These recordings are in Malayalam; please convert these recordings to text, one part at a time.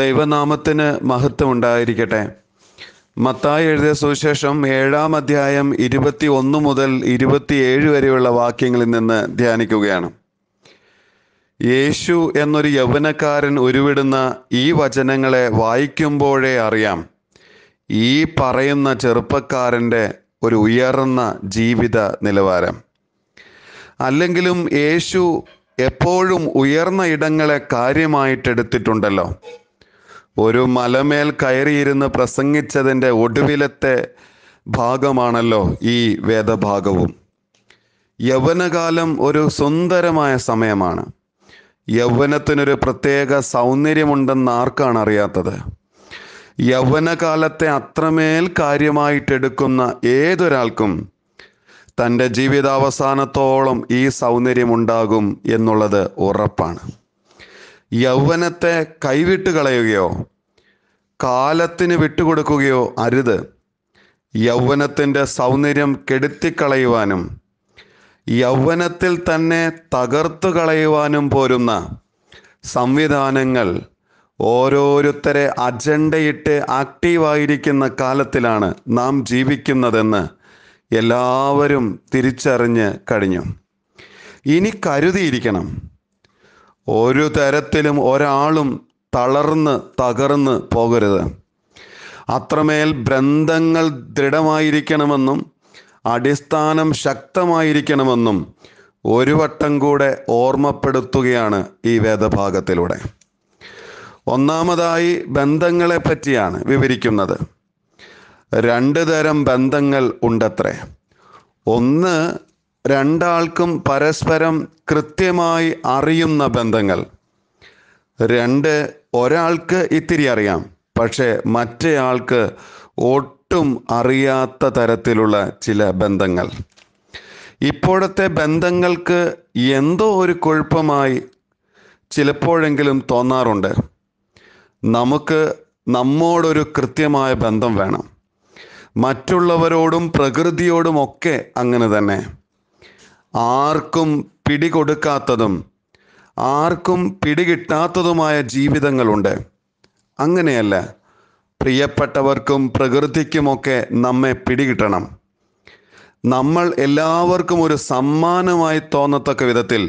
ദൈവനാമത്തിന് മഹത്വം ഉണ്ടായിരിക്കട്ടെ മത്തായി എഴുതിയ സുവിശേഷം ഏഴാം അധ്യായം ഇരുപത്തി ഒന്ന് മുതൽ ഇരുപത്തിയേഴ് വരെയുള്ള വാക്യങ്ങളിൽ നിന്ന് ധ്യാനിക്കുകയാണ് യേശു എന്നൊരു യൗവനക്കാരൻ ഉരുവിടുന്ന ഈ വചനങ്ങളെ വായിക്കുമ്പോഴേ അറിയാം ഈ പറയുന്ന ചെറുപ്പക്കാരൻ്റെ ഒരു ഉയർന്ന ജീവിത നിലവാരം അല്ലെങ്കിലും യേശു എപ്പോഴും ഉയർന്ന ഇടങ്ങളെ കാര്യമായിട്ടെടുത്തിട്ടുണ്ടല്ലോ ഒരു മലമേൽ കയറിയിരുന്ന് പ്രസംഗിച്ചതിൻ്റെ ഒടുവിലത്തെ ഭാഗമാണല്ലോ ഈ വേദഭാഗവും യൗവനകാലം ഒരു സുന്ദരമായ സമയമാണ് യൗവനത്തിനൊരു പ്രത്യേക സൗന്ദര്യമുണ്ടെന്ന് ആർക്കാണ് അറിയാത്തത് യൗവനകാലത്തെ അത്രമേൽ കാര്യമായിട്ടെടുക്കുന്ന ഏതൊരാൾക്കും തൻ്റെ ജീവിതാവസാനത്തോളം ഈ സൗന്ദര്യമുണ്ടാകും എന്നുള്ളത് ഉറപ്പാണ് യൗവനത്തെ കൈവിട്ട് കളയുകയോ കാലത്തിന് വിട്ടുകൊടുക്കുകയോ അരുത് യൗവനത്തിൻ്റെ സൗന്ദര്യം കെടുത്തിക്കളയുവാനും യൗവനത്തിൽ തന്നെ തകർത്തു കളയുവാനും പോരുന്ന സംവിധാനങ്ങൾ ഓരോരുത്തരെ അജണ്ടയിട്ട് ആക്റ്റീവായിരിക്കുന്ന കാലത്തിലാണ് നാം ജീവിക്കുന്നതെന്ന് എല്ലാവരും തിരിച്ചറിഞ്ഞ് കഴിഞ്ഞു ഇനി കരുതിയിരിക്കണം ഒരു തരത്തിലും ഒരാളും തളർന്ന് തകർന്ന് പോകരുത് അത്രമേൽ ബന്ധങ്ങൾ ദൃഢമായിരിക്കണമെന്നും അടിസ്ഥാനം ശക്തമായിരിക്കണമെന്നും ഒരു വട്ടം കൂടെ ഓർമ്മപ്പെടുത്തുകയാണ് ഈ വേദഭാഗത്തിലൂടെ ഒന്നാമതായി ബന്ധങ്ങളെ പറ്റിയാണ് വിവരിക്കുന്നത് രണ്ട് തരം ബന്ധങ്ങൾ ഉണ്ടത്രേ ഒന്ന് രണ്ടാൾക്കും പരസ്പരം കൃത്യമായി അറിയുന്ന ബന്ധങ്ങൾ രണ്ട് ഒരാൾക്ക് ഇത്തിരി അറിയാം പക്ഷേ മറ്റേയാൾക്ക് ഒട്ടും അറിയാത്ത തരത്തിലുള്ള ചില ബന്ധങ്ങൾ ഇപ്പോഴത്തെ ബന്ധങ്ങൾക്ക് എന്തോ ഒരു കുഴപ്പമായി ചിലപ്പോഴെങ്കിലും തോന്നാറുണ്ട് നമുക്ക് നമ്മോടൊരു കൃത്യമായ ബന്ധം വേണം മറ്റുള്ളവരോടും പ്രകൃതിയോടുമൊക്കെ അങ്ങനെ തന്നെ ആർക്കും പിടികൊടുക്കാത്തതും ആർക്കും പിടികിട്ടാത്തതുമായ ജീവിതങ്ങളുണ്ട് അങ്ങനെയല്ല പ്രിയപ്പെട്ടവർക്കും പ്രകൃതിക്കുമൊക്കെ നമ്മെ പിടികിട്ടണം നമ്മൾ എല്ലാവർക്കും ഒരു സമ്മാനമായി തോന്നത്തക്ക വിധത്തിൽ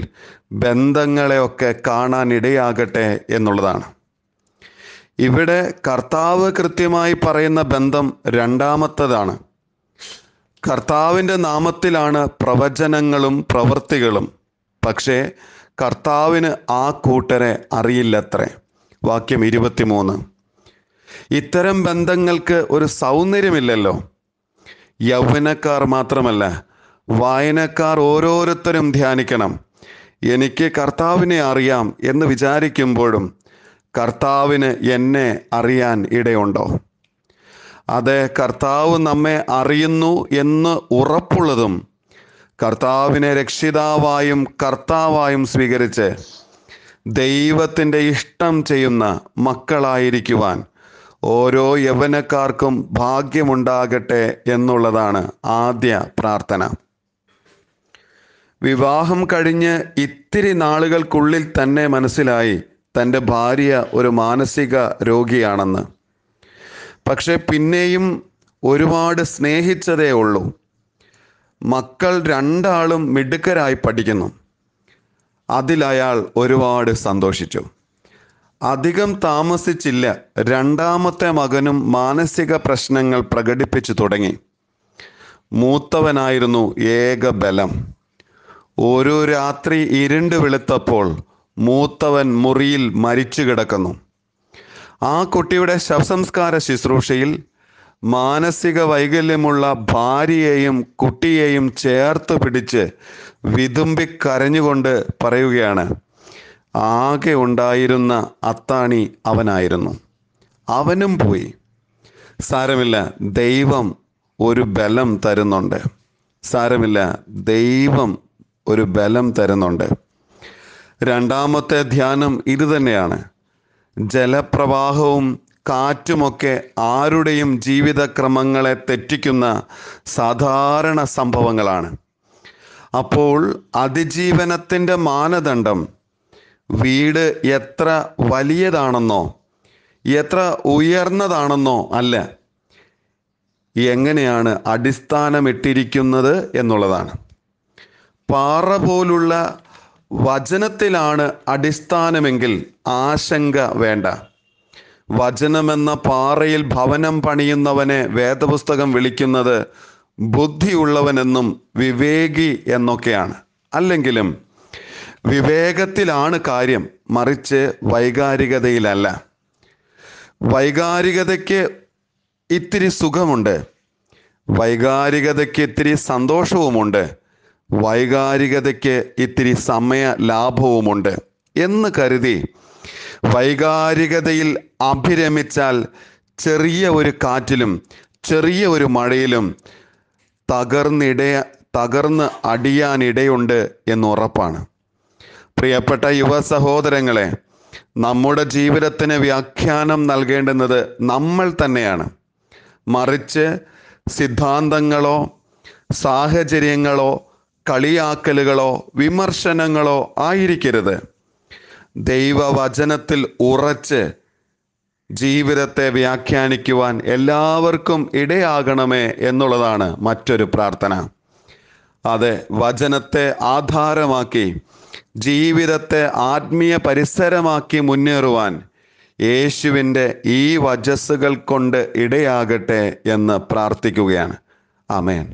ബന്ധങ്ങളെയൊക്കെ കാണാനിടയാകട്ടെ എന്നുള്ളതാണ് ഇവിടെ കർത്താവ് കൃത്യമായി പറയുന്ന ബന്ധം രണ്ടാമത്തതാണ് കർത്താവിൻ്റെ നാമത്തിലാണ് പ്രവചനങ്ങളും പ്രവൃത്തികളും പക്ഷേ കർത്താവിന് ആ കൂട്ടരെ അറിയില്ലത്രേ വാക്യം ഇരുപത്തിമൂന്ന് ഇത്തരം ബന്ധങ്ങൾക്ക് ഒരു സൗന്ദര്യമില്ലല്ലോ യൗവനക്കാർ മാത്രമല്ല വായനക്കാർ ഓരോരുത്തരും ധ്യാനിക്കണം എനിക്ക് കർത്താവിനെ അറിയാം എന്ന് വിചാരിക്കുമ്പോഴും കർത്താവിന് എന്നെ അറിയാൻ ഇടയുണ്ടോ അത് കർത്താവ് നമ്മെ അറിയുന്നു എന്ന് ഉറപ്പുള്ളതും കർത്താവിനെ രക്ഷിതാവായും കർത്താവായും സ്വീകരിച്ച് ദൈവത്തിൻ്റെ ഇഷ്ടം ചെയ്യുന്ന മക്കളായിരിക്കുവാൻ ഓരോ യവനക്കാർക്കും ഭാഗ്യമുണ്ടാകട്ടെ എന്നുള്ളതാണ് ആദ്യ പ്രാർത്ഥന വിവാഹം കഴിഞ്ഞ് ഇത്തിരി നാളുകൾക്കുള്ളിൽ തന്നെ മനസ്സിലായി തൻ്റെ ഭാര്യ ഒരു മാനസിക രോഗിയാണെന്ന് പക്ഷേ പിന്നെയും ഒരുപാട് സ്നേഹിച്ചതേ ഉള്ളൂ മക്കൾ രണ്ടാളും മിടുക്കരായി പഠിക്കുന്നു അതിലയാൾ ഒരുപാട് സന്തോഷിച്ചു അധികം താമസിച്ചില്ല രണ്ടാമത്തെ മകനും മാനസിക പ്രശ്നങ്ങൾ പ്രകടിപ്പിച്ചു തുടങ്ങി മൂത്തവനായിരുന്നു ഏക ബലം ഒരു രാത്രി ഇരുണ്ട് വെളുത്തപ്പോൾ മൂത്തവൻ മുറിയിൽ മരിച്ചു കിടക്കുന്നു ആ കുട്ടിയുടെ ശവസംസ്കാര ശുശ്രൂഷയിൽ മാനസിക വൈകല്യമുള്ള ഭാര്യയെയും കുട്ടിയെയും ചേർത്ത് പിടിച്ച് വിതുമ്പി കരഞ്ഞുകൊണ്ട് പറയുകയാണ് ആകെ ഉണ്ടായിരുന്ന അത്താണി അവനായിരുന്നു അവനും പോയി സാരമില്ല ദൈവം ഒരു ബലം തരുന്നുണ്ട് സാരമില്ല ദൈവം ഒരു ബലം തരുന്നുണ്ട് രണ്ടാമത്തെ ധ്യാനം ഇത് തന്നെയാണ് ജലപ്രവാഹവും കാറ്റുമൊക്കെ ആരുടെയും ജീവിതക്രമങ്ങളെ തെറ്റിക്കുന്ന സാധാരണ സംഭവങ്ങളാണ് അപ്പോൾ അതിജീവനത്തിൻ്റെ മാനദണ്ഡം വീട് എത്ര വലിയതാണെന്നോ എത്ര ഉയർന്നതാണെന്നോ അല്ല എങ്ങനെയാണ് അടിസ്ഥാനമിട്ടിരിക്കുന്നത് എന്നുള്ളതാണ് പാറ പോലുള്ള വചനത്തിലാണ് അടിസ്ഥാനമെങ്കിൽ ആശങ്ക വേണ്ട വചനമെന്ന പാറയിൽ ഭവനം പണിയുന്നവനെ വേദപുസ്തകം വിളിക്കുന്നത് ബുദ്ധിയുള്ളവനെന്നും വിവേകി എന്നൊക്കെയാണ് അല്ലെങ്കിലും വിവേകത്തിലാണ് കാര്യം മറിച്ച് വൈകാരികതയിലല്ല വൈകാരികതയ്ക്ക് ഇത്തിരി സുഖമുണ്ട് വൈകാരികതയ്ക്ക് ഇത്തിരി സന്തോഷവുമുണ്ട് വൈകാരികതയ്ക്ക് ഇത്തിരി സമയ ലാഭവുമുണ്ട് എന്ന് കരുതി വൈകാരികതയിൽ അഭിരമിച്ചാൽ ചെറിയ ഒരു കാറ്റിലും ചെറിയ ഒരു മഴയിലും തകർന്നിട തകർന്ന് അടിയാനിടയുണ്ട് എന്ന് ഉറപ്പാണ് പ്രിയപ്പെട്ട യുവ സഹോദരങ്ങളെ നമ്മുടെ ജീവിതത്തിന് വ്യാഖ്യാനം നൽകേണ്ടുന്നത് നമ്മൾ തന്നെയാണ് മറിച്ച് സിദ്ധാന്തങ്ങളോ സാഹചര്യങ്ങളോ കളിയാക്കലുകളോ വിമർശനങ്ങളോ ആയിരിക്കരുത് ദൈവവചനത്തിൽ ഉറച്ച് ജീവിതത്തെ വ്യാഖ്യാനിക്കുവാൻ എല്ലാവർക്കും ഇടയാകണമേ എന്നുള്ളതാണ് മറ്റൊരു പ്രാർത്ഥന അത് വചനത്തെ ആധാരമാക്കി ജീവിതത്തെ ആത്മീയ പരിസരമാക്കി മുന്നേറുവാൻ യേശുവിൻ്റെ ഈ വജസ്സുകൾ കൊണ്ട് ഇടയാകട്ടെ എന്ന് പ്രാർത്ഥിക്കുകയാണ് അമേൻ